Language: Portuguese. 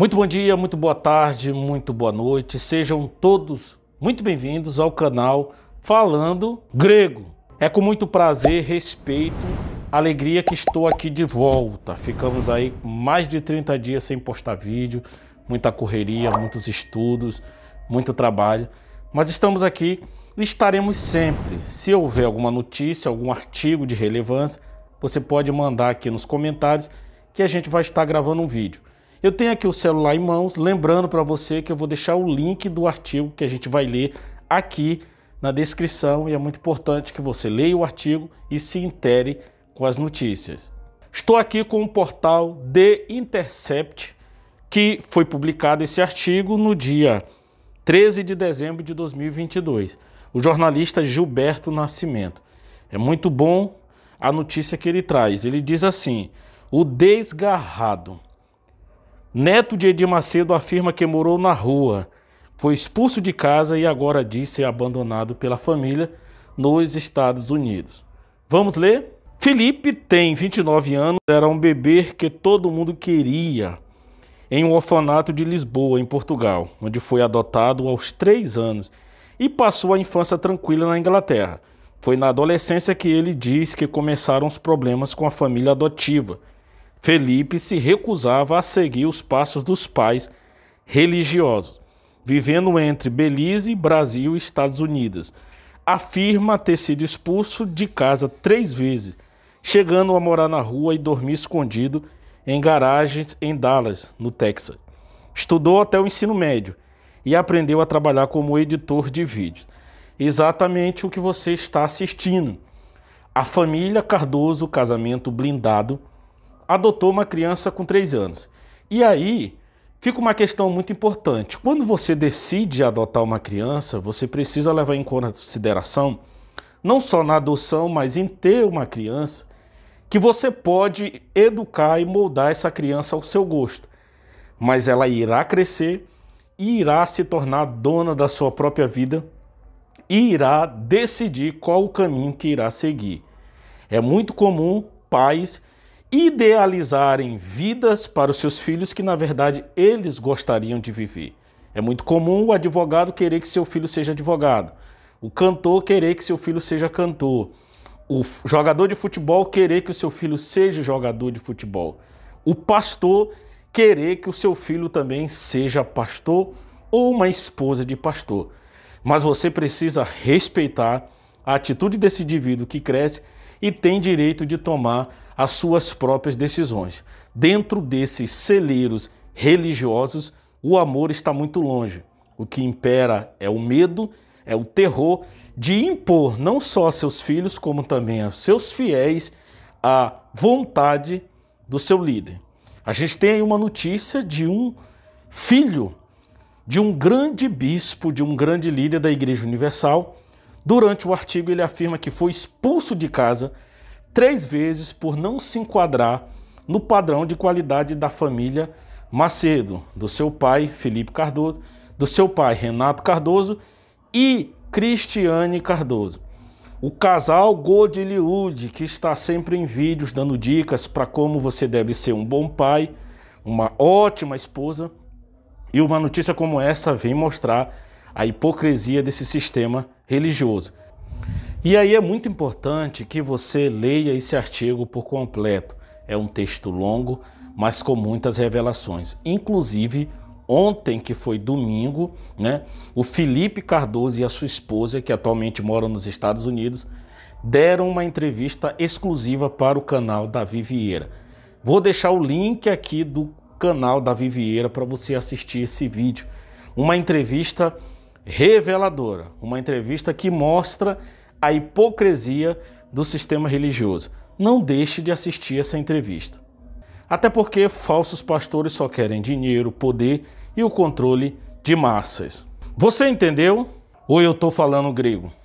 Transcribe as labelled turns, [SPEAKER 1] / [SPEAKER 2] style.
[SPEAKER 1] Muito bom dia, muito boa tarde, muito boa noite. Sejam todos muito bem-vindos ao canal Falando Grego. É com muito prazer, respeito, alegria que estou aqui de volta. Ficamos aí mais de 30 dias sem postar vídeo, muita correria, muitos estudos, muito trabalho, mas estamos aqui e estaremos sempre. Se houver alguma notícia, algum artigo de relevância, você pode mandar aqui nos comentários que a gente vai estar gravando um vídeo. Eu tenho aqui o celular em mãos, lembrando para você que eu vou deixar o link do artigo que a gente vai ler aqui na descrição e é muito importante que você leia o artigo e se intere com as notícias. Estou aqui com o portal The Intercept, que foi publicado esse artigo no dia 13 de dezembro de 2022. O jornalista Gilberto Nascimento. É muito bom a notícia que ele traz. Ele diz assim: o desgarrado. Neto de Edir Macedo afirma que morou na rua, foi expulso de casa e agora diz ser abandonado pela família nos Estados Unidos. Vamos ler? Felipe tem 29 anos, era um bebê que todo mundo queria em um orfanato de Lisboa, em Portugal, onde foi adotado aos 3 anos e passou a infância tranquila na Inglaterra. Foi na adolescência que ele diz que começaram os problemas com a família adotiva Felipe se recusava a seguir os passos dos pais religiosos, vivendo entre Belize, Brasil e Estados Unidos. Afirma ter sido expulso de casa três vezes, chegando a morar na rua e dormir escondido em garagens em Dallas, no Texas. Estudou até o ensino médio e aprendeu a trabalhar como editor de vídeos. Exatamente o que você está assistindo. A família Cardoso Casamento Blindado adotou uma criança com 3 anos. E aí fica uma questão muito importante. Quando você decide adotar uma criança, você precisa levar em consideração, não só na adoção, mas em ter uma criança, que você pode educar e moldar essa criança ao seu gosto. Mas ela irá crescer e irá se tornar dona da sua própria vida e irá decidir qual o caminho que irá seguir. É muito comum pais idealizarem vidas para os seus filhos que, na verdade, eles gostariam de viver. É muito comum o advogado querer que seu filho seja advogado, o cantor querer que seu filho seja cantor, o jogador de futebol querer que o seu filho seja jogador de futebol, o pastor querer que o seu filho também seja pastor ou uma esposa de pastor. Mas você precisa respeitar a atitude desse indivíduo que cresce e tem direito de tomar as suas próprias decisões. Dentro desses celeiros religiosos, o amor está muito longe. O que impera é o medo, é o terror de impor não só a seus filhos, como também a seus fiéis a vontade do seu líder. A gente tem aí uma notícia de um filho de um grande bispo, de um grande líder da Igreja Universal. Durante o artigo, ele afirma que foi expulso de casa três vezes por não se enquadrar no padrão de qualidade da família Macedo, do seu pai Felipe Cardoso, do seu pai Renato Cardoso e Cristiane Cardoso. O casal Godlywood, que está sempre em vídeos dando dicas para como você deve ser um bom pai, uma ótima esposa. E uma notícia como essa vem mostrar a hipocrisia desse sistema religioso. E aí é muito importante que você leia esse artigo por completo. É um texto longo, mas com muitas revelações. Inclusive, ontem, que foi domingo, né, o Felipe Cardoso e a sua esposa, que atualmente moram nos Estados Unidos, deram uma entrevista exclusiva para o canal da Vieira. Vou deixar o link aqui do canal da Vieira para você assistir esse vídeo. Uma entrevista reveladora, uma entrevista que mostra a hipocrisia do sistema religioso. Não deixe de assistir essa entrevista. Até porque falsos pastores só querem dinheiro, poder e o controle de massas. Você entendeu? Ou eu estou falando grego?